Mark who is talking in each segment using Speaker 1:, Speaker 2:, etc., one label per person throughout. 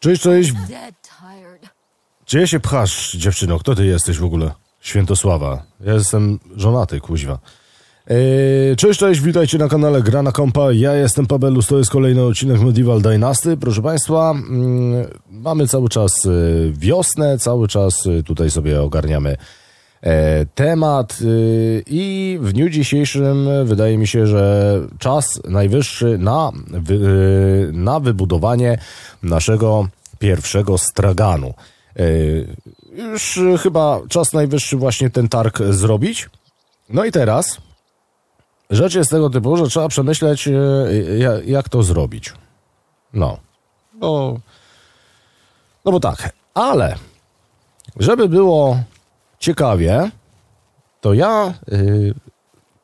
Speaker 1: Cześć, cześć. Gdzie się pchasz, dziewczyno? Kto ty jesteś w ogóle? Świętosława. Ja jestem żonaty, kuźwa. Eee, cześć, cześć, witajcie na kanale Gra na Kompa. Ja jestem Pabelus, to jest kolejny odcinek Medieval Dynasty. Proszę Państwa, mm, mamy cały czas e, wiosnę, cały czas e, tutaj sobie ogarniamy E, temat y, i w dniu dzisiejszym wydaje mi się, że czas najwyższy na, y, na wybudowanie naszego pierwszego straganu. E, już chyba czas najwyższy właśnie ten targ zrobić. No i teraz rzecz jest tego typu, że trzeba przemyśleć, e, jak to zrobić. No. No, no bo tak, ale żeby było ciekawie, to ja y,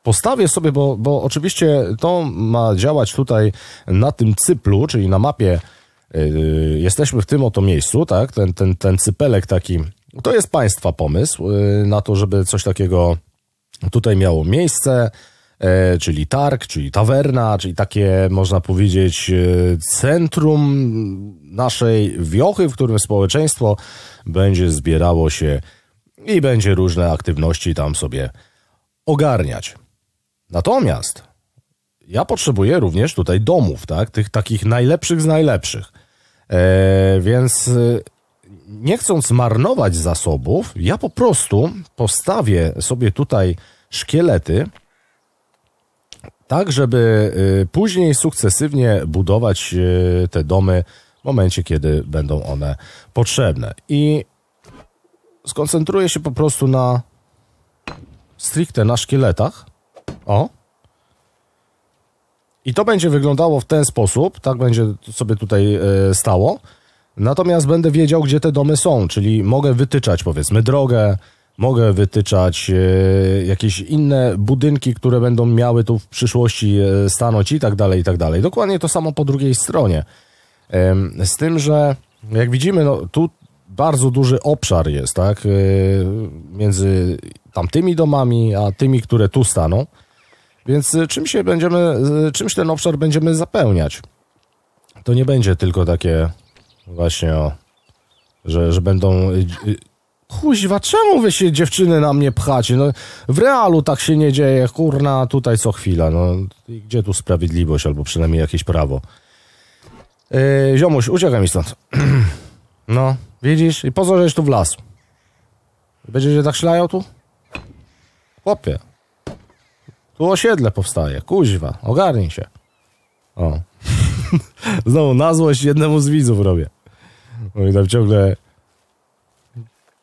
Speaker 1: postawię sobie, bo, bo oczywiście to ma działać tutaj na tym cyplu, czyli na mapie y, jesteśmy w tym oto miejscu, tak? Ten, ten, ten cypelek taki, to jest Państwa pomysł y, na to, żeby coś takiego tutaj miało miejsce czyli targ, czyli tawerna, czyli takie można powiedzieć centrum naszej wiochy, w którym społeczeństwo będzie zbierało się i będzie różne aktywności tam sobie ogarniać. Natomiast ja potrzebuję również tutaj domów, tak? Tych takich najlepszych z najlepszych. Eee, więc e, nie chcąc marnować zasobów, ja po prostu postawię sobie tutaj szkielety, tak żeby e, później sukcesywnie budować e, te domy w momencie, kiedy będą one potrzebne. I skoncentruję się po prostu na stricte na szkieletach. O. I to będzie wyglądało w ten sposób, tak będzie sobie tutaj e, stało. Natomiast będę wiedział, gdzie te domy są, czyli mogę wytyczać powiedzmy drogę, mogę wytyczać e, jakieś inne budynki, które będą miały tu w przyszłości e, stanąć i tak dalej, i tak dalej. Dokładnie to samo po drugiej stronie. Z tym, że jak widzimy, no, tu bardzo duży obszar jest, tak, y, między tamtymi domami, a tymi, które tu staną. Więc y, czym się będziemy, y, czymś ten obszar będziemy zapełniać. To nie będzie tylko takie właśnie, o, że, że będą Kuźwa, czemu wy się dziewczyny na mnie pchacie? No, w realu tak się nie dzieje, kurna, tutaj co chwila. No, gdzie tu sprawiedliwość albo przynajmniej jakieś prawo? Yy, ziomuś, uciekaj mi stąd. No, widzisz? I po co żeś tu w lasu. Będziesz się tak szlajał tu? Chłopie. Tu osiedle powstaje, kuźwa, ogarnij się. O. Znowu na złość jednemu z widzów robię. Oni tam ciągle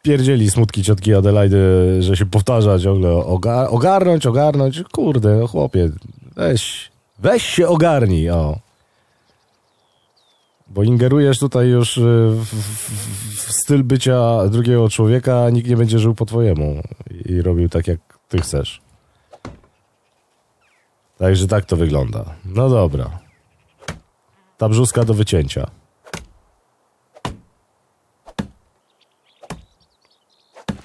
Speaker 1: pierdzieli smutki ciotki Adelaide, że się powtarza ciągle ogar ogarnąć, ogarnąć. Kurde, no chłopie, weź, weź się ogarnij, o. Bo ingerujesz tutaj już y, w, w, w styl bycia drugiego człowieka, a nikt nie będzie żył po twojemu i robił tak, jak ty chcesz. Także tak to wygląda. No dobra. Ta brzuska do wycięcia.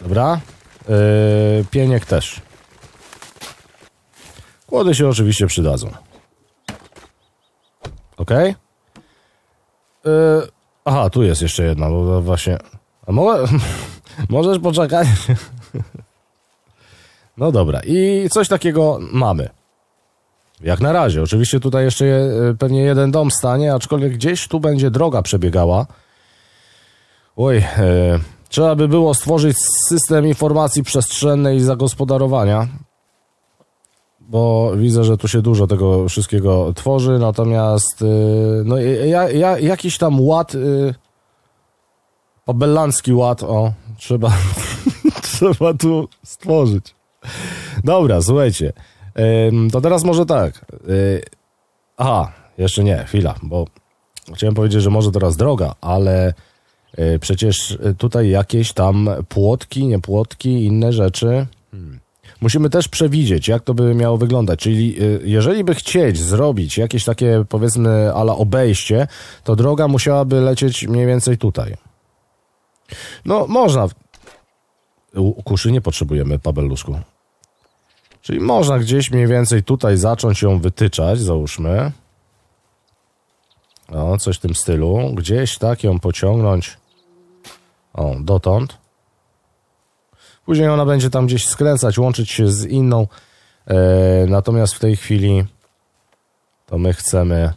Speaker 1: Dobra. Yy, pieniek też. Kłody się oczywiście przydadzą. Okej? Okay? Yy, aha, tu jest jeszcze jedna, bo właśnie... A możesz poczekać? No dobra, i coś takiego mamy. Jak na razie. Oczywiście tutaj jeszcze je, y, pewnie jeden dom stanie, aczkolwiek gdzieś tu będzie droga przebiegała. Oj, y, trzeba by było stworzyć system informacji przestrzennej i zagospodarowania bo widzę, że tu się dużo tego wszystkiego tworzy, natomiast y, no, ja, ja, jakiś tam ład, pobellancki y, ład, o, trzeba, trzeba tu stworzyć. Dobra, słuchajcie, to teraz może tak. Y, aha, jeszcze nie, chwila, bo chciałem powiedzieć, że może teraz droga, ale przecież tutaj jakieś tam płotki, nie płotki, inne rzeczy... Hmm musimy też przewidzieć, jak to by miało wyglądać. Czyli y, jeżeli by chcieć zrobić jakieś takie, powiedzmy, ala obejście, to droga musiałaby lecieć mniej więcej tutaj. No, można. U, kuszy nie potrzebujemy, pabelusku. Czyli można gdzieś mniej więcej tutaj zacząć ją wytyczać, załóżmy. O, coś w tym stylu. Gdzieś tak ją pociągnąć. O, dotąd. Później ona będzie tam gdzieś skręcać, łączyć się z inną. E, natomiast w tej chwili to my chcemy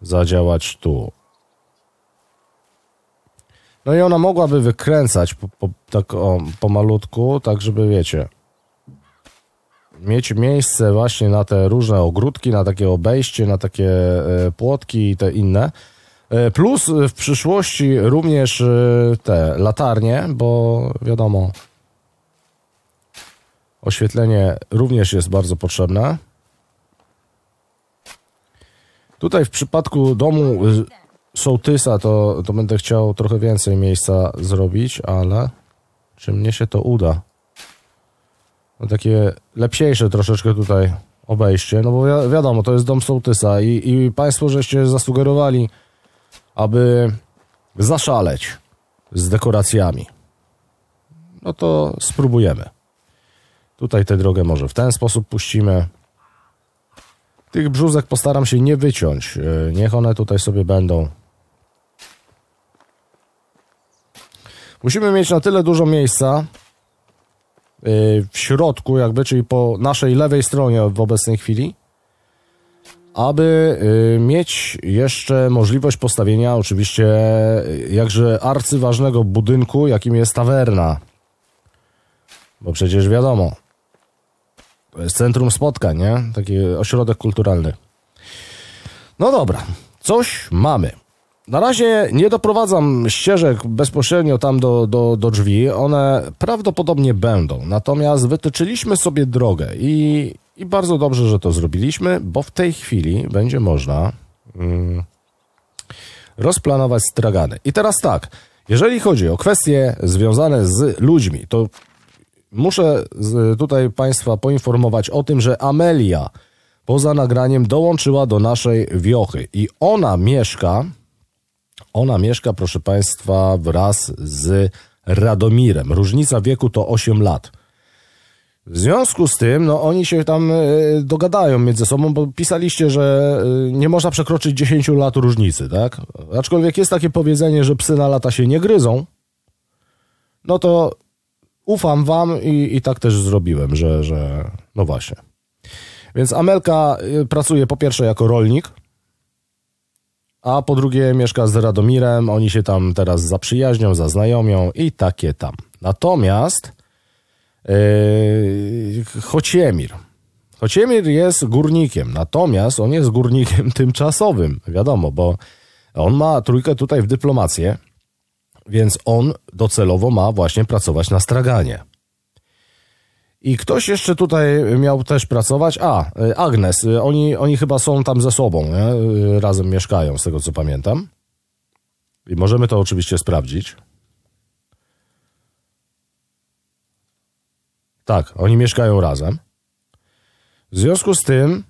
Speaker 1: zadziałać tu. No i ona mogłaby wykręcać po, po, tak o, tak żeby wiecie, mieć miejsce właśnie na te różne ogródki, na takie obejście, na takie e, płotki i te inne. E, plus w przyszłości również e, te latarnie, bo wiadomo, oświetlenie również jest bardzo potrzebne. Tutaj w przypadku domu e, sołtysa to, to będę chciał trochę więcej miejsca zrobić, ale czy mnie się to uda? No takie lepsiejsze troszeczkę tutaj obejście, no bo wi wiadomo, to jest dom sołtysa i, i państwo żeście zasugerowali aby zaszaleć z dekoracjami, no to spróbujemy. Tutaj tę drogę może w ten sposób puścimy. Tych brzuzek postaram się nie wyciąć. E, niech one tutaj sobie będą. Musimy mieć na tyle dużo miejsca e, w środku, jakby, czyli po naszej lewej stronie w obecnej chwili, aby y, mieć jeszcze możliwość postawienia oczywiście y, jakże arcyważnego budynku, jakim jest tawerna. Bo przecież wiadomo, to jest centrum spotkań, nie? Taki ośrodek kulturalny. No dobra, coś mamy. Na razie nie doprowadzam ścieżek bezpośrednio tam do, do, do drzwi. One prawdopodobnie będą. Natomiast wytyczyliśmy sobie drogę i, i bardzo dobrze, że to zrobiliśmy, bo w tej chwili będzie można mm, rozplanować stragany. I teraz tak, jeżeli chodzi o kwestie związane z ludźmi, to muszę tutaj Państwa poinformować o tym, że Amelia poza nagraniem dołączyła do naszej wiochy i ona mieszka ona mieszka, proszę Państwa, wraz z Radomirem. Różnica wieku to 8 lat. W związku z tym, no oni się tam e, dogadają między sobą, bo pisaliście, że e, nie można przekroczyć 10 lat różnicy, tak? Aczkolwiek jest takie powiedzenie, że psy na lata się nie gryzą. No to ufam wam i, i tak też zrobiłem, że, że no właśnie. Więc Amelka e, pracuje po pierwsze jako rolnik, a po drugie mieszka z Radomirem, oni się tam teraz zaprzyjaźnią, zaznajomią i takie tam. Natomiast yy, Chociemir. Chociemir jest górnikiem, natomiast on jest górnikiem tymczasowym, wiadomo, bo on ma trójkę tutaj w dyplomację, więc on docelowo ma właśnie pracować na straganie. I ktoś jeszcze tutaj miał też pracować. A, y, Agnes. Y, oni, oni chyba są tam ze sobą, nie? Y, razem mieszkają, z tego co pamiętam. I możemy to oczywiście sprawdzić. Tak, oni mieszkają razem. W związku z tym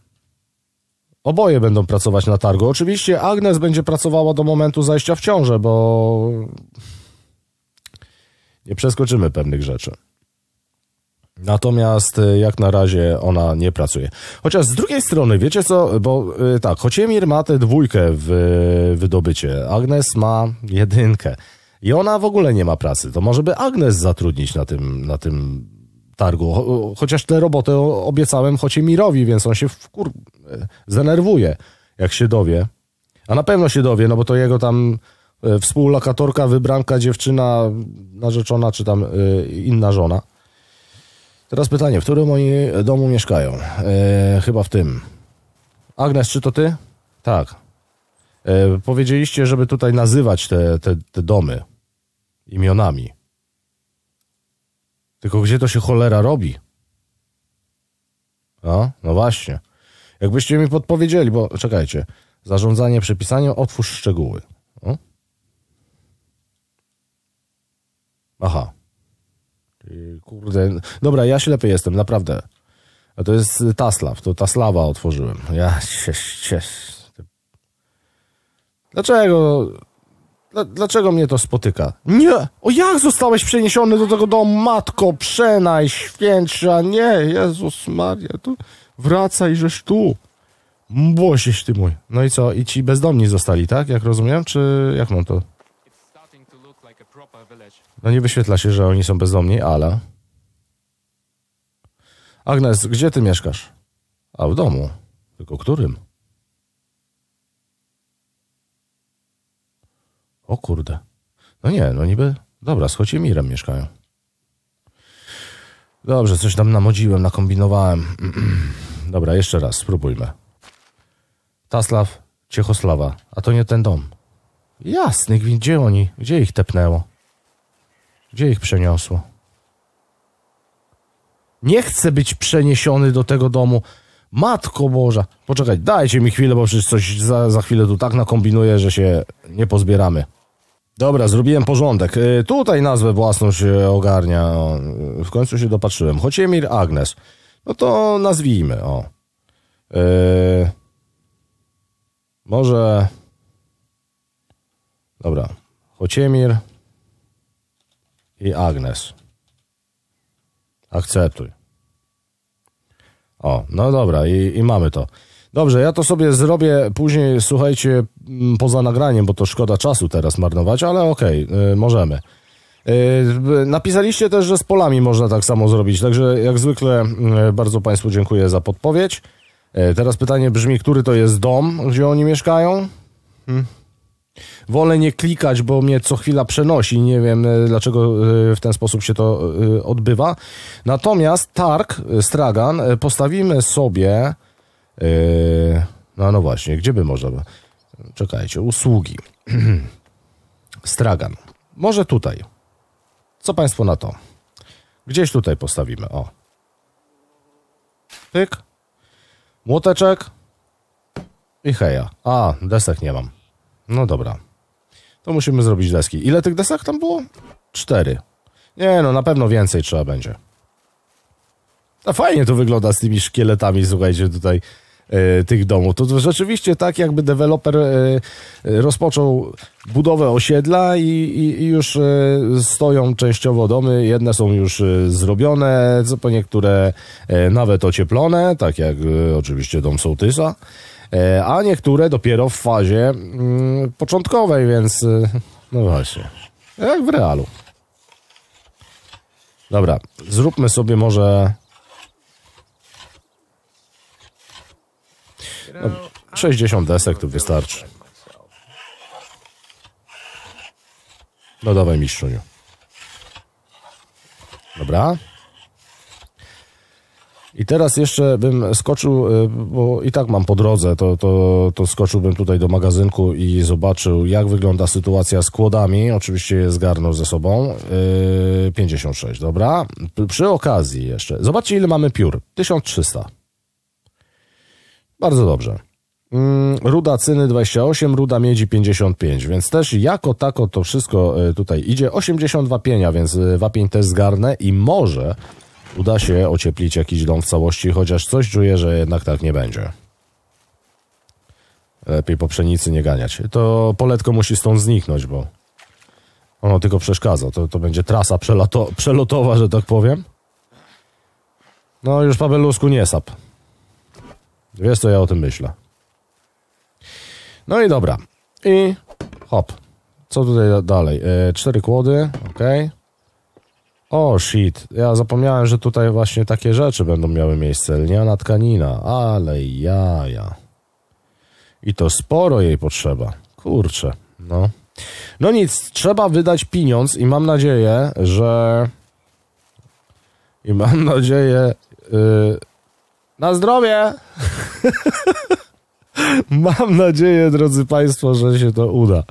Speaker 1: oboje będą pracować na targu. Oczywiście Agnes będzie pracowała do momentu zajścia w ciążę, bo nie przeskoczymy pewnych rzeczy. Natomiast y, jak na razie ona nie pracuje. Chociaż z drugiej strony, wiecie co, bo y, tak, Chociemir ma tę dwójkę w y, wydobycie, Agnes ma jedynkę i ona w ogóle nie ma pracy. To może by Agnes zatrudnić na tym, na tym targu. Chociaż tę robotę obiecałem Chociemirowi, więc on się kur... zdenerwuje, jak się dowie. A na pewno się dowie, no bo to jego tam współlokatorka, wybranka, dziewczyna, narzeczona, czy tam inna żona Teraz pytanie, w którym oni e, domu mieszkają? E, chyba w tym. Agnes, czy to ty? Tak. E, powiedzieliście, żeby tutaj nazywać te, te, te domy imionami. Tylko gdzie to się cholera robi? No, no właśnie. Jakbyście mi podpowiedzieli, bo czekajcie. Zarządzanie przepisaniem, otwórz szczegóły. No. Aha, Yy, kurde. Dobra, ja ślepy jestem, naprawdę. A to jest Taslaw, to Taslawa otworzyłem. Ja się, się. Dlaczego? Dlaczego mnie to spotyka? Nie! O jak zostałeś przeniesiony do tego domu? Matko, przenaj, świętsza, nie! Jezus Maria, tu wracaj, żeś tu! Bożeś ty mój. No i co? I ci bezdomni zostali, tak? Jak rozumiem? Czy jak mam to? No nie wyświetla się, że oni są bezdomni, ale... Agnes, gdzie ty mieszkasz? A w domu. Tylko którym? O kurde. No nie, no niby... Dobra, z Chocimirem mieszkają. Dobrze, coś tam namodziłem, nakombinowałem. Dobra, jeszcze raz, spróbujmy. Taslaw, Ciechosława, a to nie ten dom. Jasny, gdzie oni, gdzie ich tepnęło? Gdzie ich przeniosło? Nie chcę być przeniesiony do tego domu. Matko Boża, poczekaj, dajcie mi chwilę, bo przecież coś za, za chwilę tu tak nakombinuję, że się nie pozbieramy. Dobra, zrobiłem porządek. Y, tutaj nazwę własną się ogarnia. w końcu się dopatrzyłem. Chociemir Agnes. No to nazwijmy, o. Y, może... Dobra. Chociemir i Agnes. Akceptuj. O, no dobra, i, i mamy to. Dobrze, ja to sobie zrobię później, słuchajcie, poza nagraniem, bo to szkoda czasu teraz marnować, ale okej, okay, możemy. Y, napisaliście też, że z polami można tak samo zrobić, także jak zwykle y, bardzo Państwu dziękuję za podpowiedź. Y, teraz pytanie brzmi, który to jest dom, gdzie oni mieszkają? Hmm. Wolę nie klikać, bo mnie co chwila przenosi. Nie wiem, e, dlaczego e, w ten sposób się to e, odbywa. Natomiast Targ, Stragan, postawimy sobie. No, no właśnie, gdzie by można. Czekajcie, usługi. Stragan. Może tutaj. Co Państwo na to? Gdzieś tutaj postawimy. O. Pyk. Młoteczek. I heja. A, desek nie mam. No dobra. To musimy zrobić deski. Ile tych desek tam było? Cztery. Nie no, na pewno więcej trzeba będzie. A fajnie to wygląda z tymi szkieletami, słuchajcie, tutaj e, tych domów. To, rzeczywiście tak, jakby deweloper e, rozpoczął budowę osiedla i, i, i już e, stoją częściowo domy. Jedne są już zrobione, po niektóre nawet ocieplone, tak jak oczywiście dom sołtysa. E, a niektóre dopiero w fazie mm, początkowej, więc e, no właśnie, jak w realu. Dobra, zróbmy sobie może... No, 60 desek tu wystarczy. No dawaj mistrzuniu. Dobra. I teraz jeszcze bym skoczył, e, bo i tak mam po drodze, to, to, to skoczyłbym tutaj do magazynku i zobaczył, jak wygląda sytuacja z kłodami. Oczywiście je zgarnął ze sobą. Yy, e, 56, dobra? Przy okazji jeszcze. Zobaczcie, ile mamy piór. 1300. Bardzo dobrze. Mm, ruda cyny 28, ruda miedzi 55, więc też jako tako to wszystko e, tutaj idzie. 82 pienia, więc wapień też zgarnę i może uda się ocieplić jakiś dom w całości, chociaż coś czuję, że jednak tak nie będzie. Lepiej po pszenicy nie ganiać. To poletko musi stąd zniknąć, bo ono tylko przeszkadza. To, to będzie trasa przelato, przelotowa, że tak powiem. No już Pawelusku nie sap. Wiesz co ja o tym myślę. No i dobra. I hop. Co tutaj dalej? E, cztery kłody, okej. Okay. O, shit, ja zapomniałem, że tutaj właśnie takie rzeczy będą miały miejsce. Lniana tkanina, ale jaja. I to sporo jej potrzeba. Kurczę, no. No nic, trzeba wydać pieniądz i mam nadzieję, że... I mam nadzieję... Yy... Na zdrowie! mam nadzieję, drodzy Państwo, że się to uda.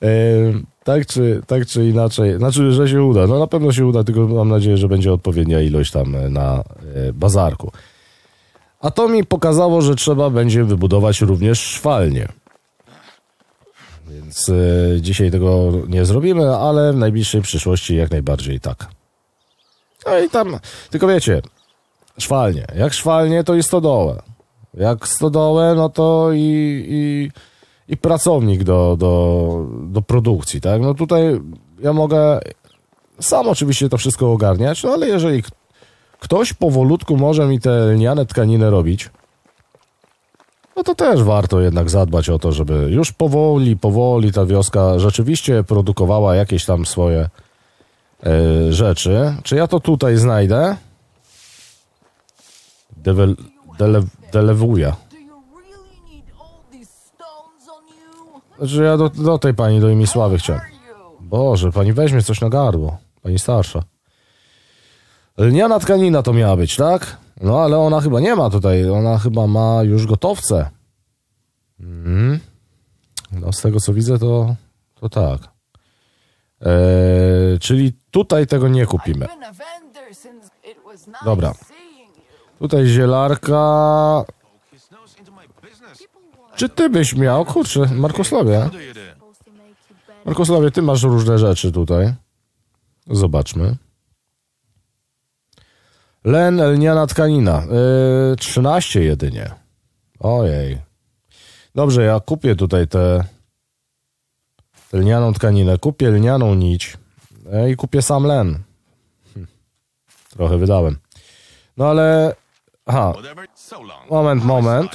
Speaker 1: Yy tak czy, tak czy inaczej, znaczy, że się uda. No na pewno się uda, tylko mam nadzieję, że będzie odpowiednia ilość tam e, na e, bazarku. A to mi pokazało, że trzeba będzie wybudować również szwalnię. Więc y, dzisiaj tego nie zrobimy, ale w najbliższej przyszłości jak najbardziej tak. No i tam, tylko wiecie, szwalnie. Jak szwalnie, to i stodołę. Jak stodołę, no to i, i i pracownik do, do, do produkcji, tak? No tutaj ja mogę sam oczywiście to wszystko ogarniać, no ale jeżeli ktoś powolutku może mi te lniane tkaniny robić, no to też warto jednak zadbać o to, żeby już powoli, powoli ta wioska rzeczywiście produkowała jakieś tam swoje y, rzeczy. Czy ja to tutaj znajdę? Dewel, dele, delewuja. Że ja do, do tej pani, do imię Sławy chciałem. Boże, pani weźmie coś na gardło. Pani starsza. Lniana tkanina to miała być, tak? No ale ona chyba nie ma tutaj. Ona chyba ma już gotowce. Mhm. No z tego co widzę to, to tak. Eee, czyli tutaj tego nie kupimy. Dobra. Tutaj zielarka. Czy ty byś miał? Kurczę, Markosławie? Markosławie, ty masz różne rzeczy tutaj. Zobaczmy. Len, lniana tkanina. Yy, 13 jedynie. Ojej. Dobrze, ja kupię tutaj tę lnianą tkaninę. Kupię lnianą nić e, i kupię sam len. Hm. Trochę wydałem. No ale... Aha. Moment, moment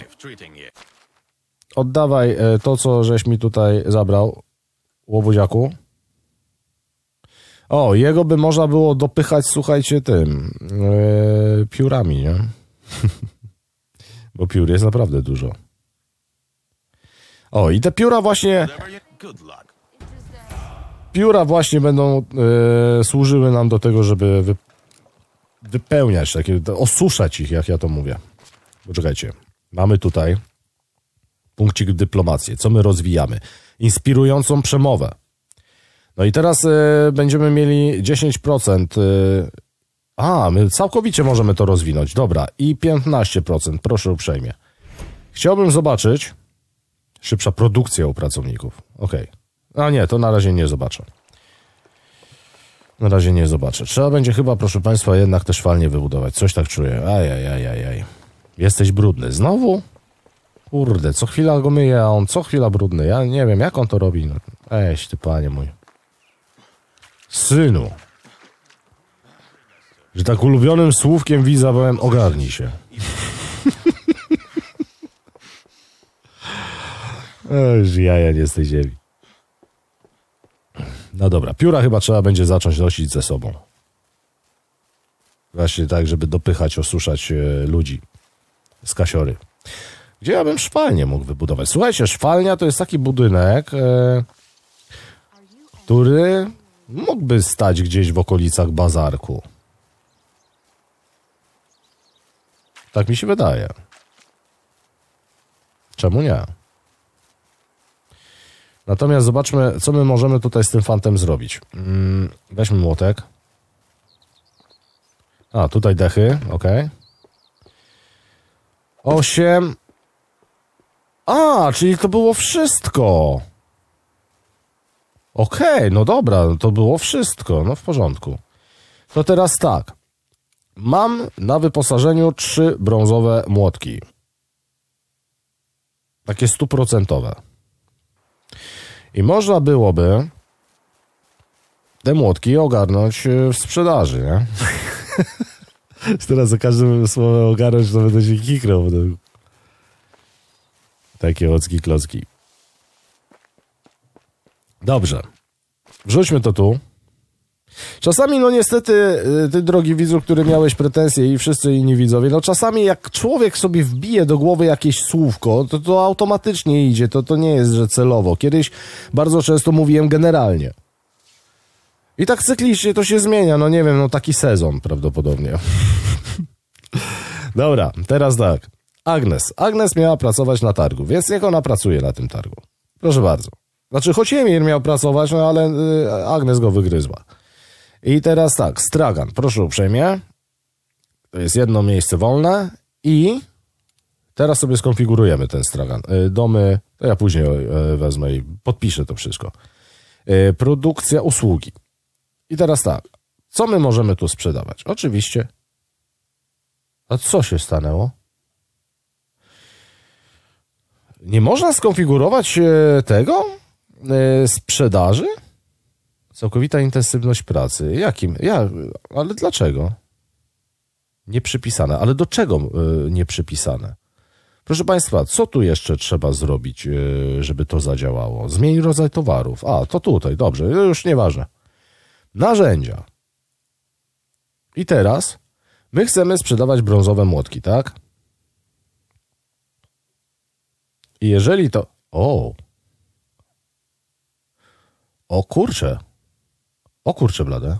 Speaker 1: oddawaj e, to, co żeś mi tutaj zabrał, łobuziaku. O, jego by można było dopychać, słuchajcie, tym yy, piórami, nie? Bo piór jest naprawdę dużo. O, i te pióra właśnie. Pióra właśnie będą yy, służyły nam do tego, żeby wy, wypełniać takie, osuszać ich, jak ja to mówię. Poczekajcie. Mamy tutaj punkcik dyplomację, co my rozwijamy. Inspirującą przemowę. No i teraz e, będziemy mieli 10%. Y, e, a, my całkowicie możemy to rozwinąć. Dobra, i 15%, proszę uprzejmie. Chciałbym zobaczyć szybsza produkcja u pracowników. Ok. A nie, to na razie nie zobaczę. Na razie nie zobaczę. Trzeba będzie chyba, proszę Państwa, jednak też falnie wybudować. Coś tak czuję. Ajajajajaj. Jesteś brudny. Znowu? Kurde, co chwila go myje, a on co chwila brudny. Ja nie wiem, jak on to robi. No, eś, ty panie mój. Synu. Że tak ulubionym słówkiem widza byłem, ogarnij się. Już jaja nie z tej ziemi. No dobra, pióra chyba trzeba będzie zacząć nosić ze sobą. Właśnie tak, żeby dopychać, osuszać e, ludzi z kasiory. Gdzie ja bym szwalnię mógł wybudować? Słuchajcie, szwalnia to jest taki budynek, e, który mógłby stać gdzieś w okolicach bazarku. Tak mi się wydaje. Czemu nie? Natomiast zobaczmy, co my możemy tutaj z tym fantem zrobić. Mm, weźmy młotek. A, tutaj dechy, ok. 8, a, czyli to było wszystko. Okej, okay, no dobra, to było wszystko, no w porządku. To teraz tak. Mam na wyposażeniu trzy brązowe młotki. Takie stuprocentowe. I można byłoby te młotki ogarnąć e, w sprzedaży, nie? Teraz za każdym słowem ogarnąć to będę się kikrał, takie ocki klocki. Dobrze. Wrzućmy to tu. Czasami, no niestety, y, ty drogi widzu, który miałeś pretensje i wszyscy inni widzowie, no czasami jak człowiek sobie wbije do głowy jakieś słówko, to to automatycznie idzie, to, to nie jest, że celowo. Kiedyś bardzo często mówiłem generalnie. I tak cyklicznie to się zmienia, no nie wiem, no taki sezon prawdopodobnie. Dobra, teraz tak. Agnes. Agnes miała pracować na targu, więc niech ona pracuje na tym targu. Proszę bardzo. Znaczy, choć Emir miał pracować, no ale y, Agnes go wygryzła. I teraz tak, stragan, proszę uprzejmie. To jest jedno miejsce wolne i teraz sobie skonfigurujemy ten stragan. Y, domy, to ja później y, wezmę i podpiszę to wszystko. Produkcja usługi. I teraz tak, co my możemy tu sprzedawać? Oczywiście. A co się stanęło? Nie można skonfigurować e, tego e, sprzedaży? Całkowita intensywność pracy. Jakim? Ja, ale dlaczego? Nieprzypisane. Ale do czego e, nieprzypisane? Proszę Państwa, co tu jeszcze trzeba zrobić, żeby to zadziałało? Zmień rodzaj towarów. A, to tutaj, dobrze, już nieważne. Narzędzia. I teraz my chcemy sprzedawać brązowe młotki, tak? I jeżeli to. O! O kurcze. O kurcze blade.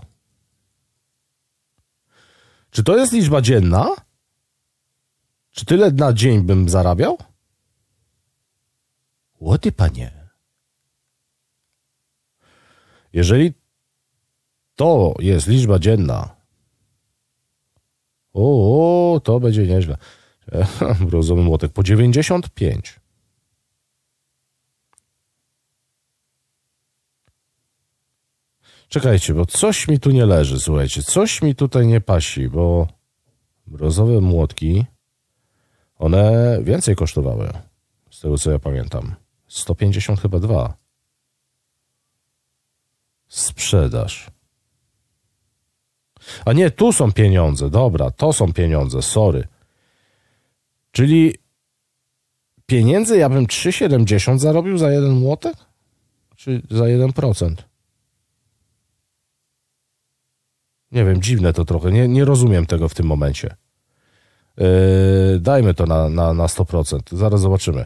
Speaker 1: Czy to jest liczba dzienna? Czy tyle na dzień bym zarabiał? Łody panie. Jeżeli to jest liczba dzienna, o, o to będzie nieźle. Brązowy młotek po 95. Czekajcie, bo coś mi tu nie leży, słuchajcie, coś mi tutaj nie pasi, bo brązowe młotki, one więcej kosztowały, z tego co ja pamiętam. 150 chyba dwa. Sprzedaż. A nie, tu są pieniądze, dobra, to są pieniądze, sorry. Czyli pieniędzy ja bym 3,70 zarobił za jeden młotek? Czy za 1%? Nie wiem, dziwne to trochę. Nie, nie rozumiem tego w tym momencie. Yy, dajmy to na, na, na 100%. Zaraz zobaczymy.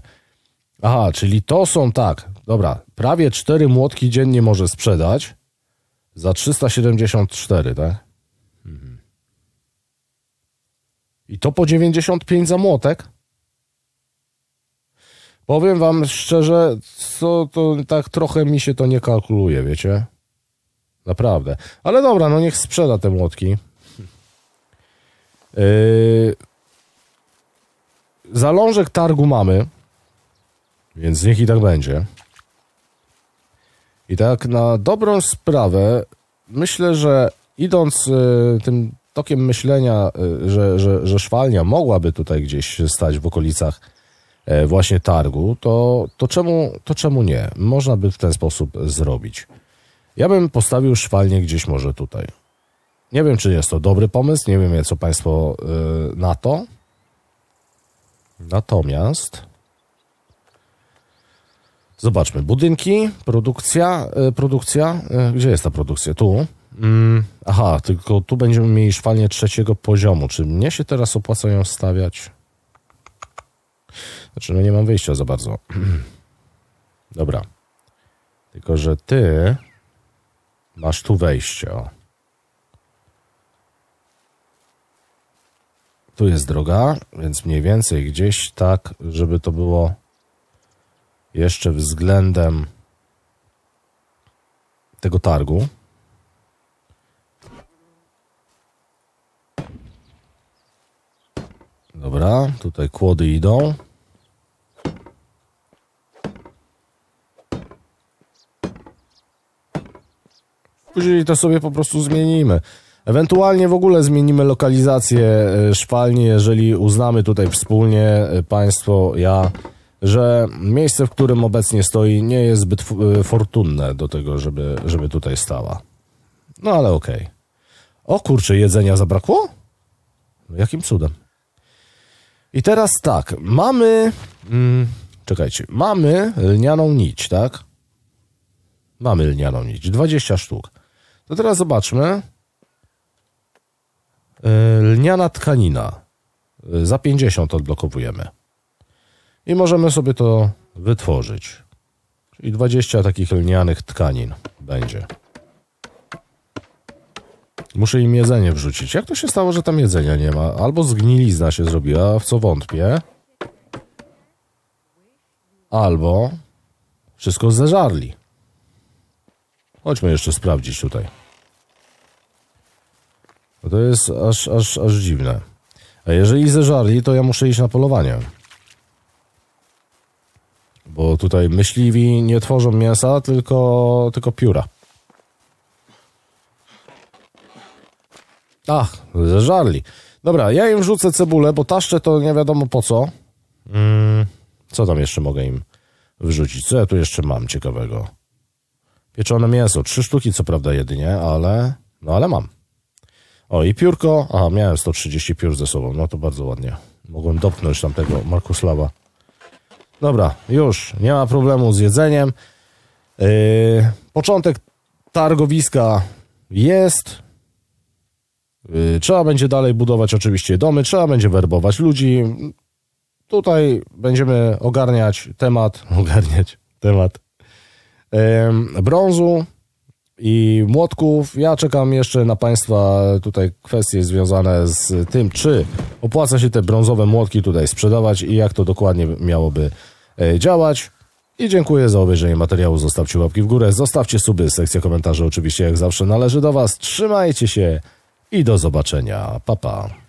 Speaker 1: Aha, czyli to są tak. Dobra, prawie 4 młotki dziennie może sprzedać za 374, tak? Mhm. I to po 95 za młotek? Powiem wam szczerze, co to tak trochę mi się to nie kalkuluje, wiecie? Naprawdę. Ale dobra, no niech sprzeda te młotki. Yy... Zalążek targu mamy, więc niech i tak będzie. I tak na dobrą sprawę, myślę, że idąc yy, tym tokiem myślenia, yy, że, że, że szwalnia mogłaby tutaj gdzieś stać w okolicach yy, właśnie targu, to, to, czemu, to czemu nie? Można by w ten sposób zrobić. Ja bym postawił szwalnię gdzieś może tutaj. Nie wiem, czy jest to dobry pomysł, nie wiem, co Państwo yy, na to. Natomiast zobaczmy, budynki, produkcja, yy, produkcja, yy, gdzie jest ta produkcja? Tu. Mm, aha, tylko tu będziemy mieli szwalnię trzeciego poziomu. Czy mnie się teraz opłaca ją stawiać? Znaczy, no nie mam wyjścia za bardzo. Dobra. Tylko, że ty Masz tu wejście. O. Tu jest droga, więc mniej więcej gdzieś tak, żeby to było jeszcze względem tego targu. Dobra, tutaj kłody idą. Później to sobie po prostu zmienimy. Ewentualnie w ogóle zmienimy lokalizację e, szwalni, jeżeli uznamy tutaj wspólnie e, państwo, ja, że miejsce, w którym obecnie stoi, nie jest zbyt e, fortunne do tego, żeby, żeby tutaj stała. No ale okej. Okay. O kurczę, jedzenia zabrakło? No, jakim cudem? I teraz tak, mamy... Mm, czekajcie, mamy lnianą nić, tak? Mamy lnianą nić, 20 sztuk. To teraz zobaczmy. E, lniana tkanina. E, za 50 odblokowujemy. I możemy sobie to wytworzyć. Czyli 20 takich lnianych tkanin będzie. Muszę im jedzenie wrzucić. Jak to się stało, że tam jedzenia nie ma? Albo zgnilizna się zrobiła, w co wątpię. Albo wszystko zeżarli. Chodźmy jeszcze sprawdzić tutaj. To jest aż, aż, aż dziwne. A jeżeli zeżarli, to ja muszę iść na polowanie. Bo tutaj myśliwi nie tworzą mięsa, tylko, tylko pióra. Ach, zeżarli. Dobra, ja im rzucę cebulę, bo taszczę to nie wiadomo po co. Mm, co tam jeszcze mogę im wrzucić? Co ja tu jeszcze mam ciekawego? Pieczone mięso. Trzy sztuki co prawda jedynie, ale... No ale mam. O i piórko, a miałem 130 piór ze sobą, no to bardzo ładnie. Mogłem dopnąć tamtego Markuslawa. Dobra, już, nie ma problemu z jedzeniem. Yy, początek targowiska jest. Yy, trzeba będzie dalej budować oczywiście domy, trzeba będzie werbować ludzi. Tutaj będziemy ogarniać temat, ogarniać temat yy, brązu, i młotków. Ja czekam jeszcze na Państwa tutaj kwestie związane z tym, czy opłaca się te brązowe młotki tutaj sprzedawać i jak to dokładnie miałoby e, działać. I dziękuję za obejrzenie materiału. Zostawcie łapki w górę, zostawcie suby, sekcja komentarzy oczywiście jak zawsze należy do Was. Trzymajcie się i do zobaczenia. Pa, pa.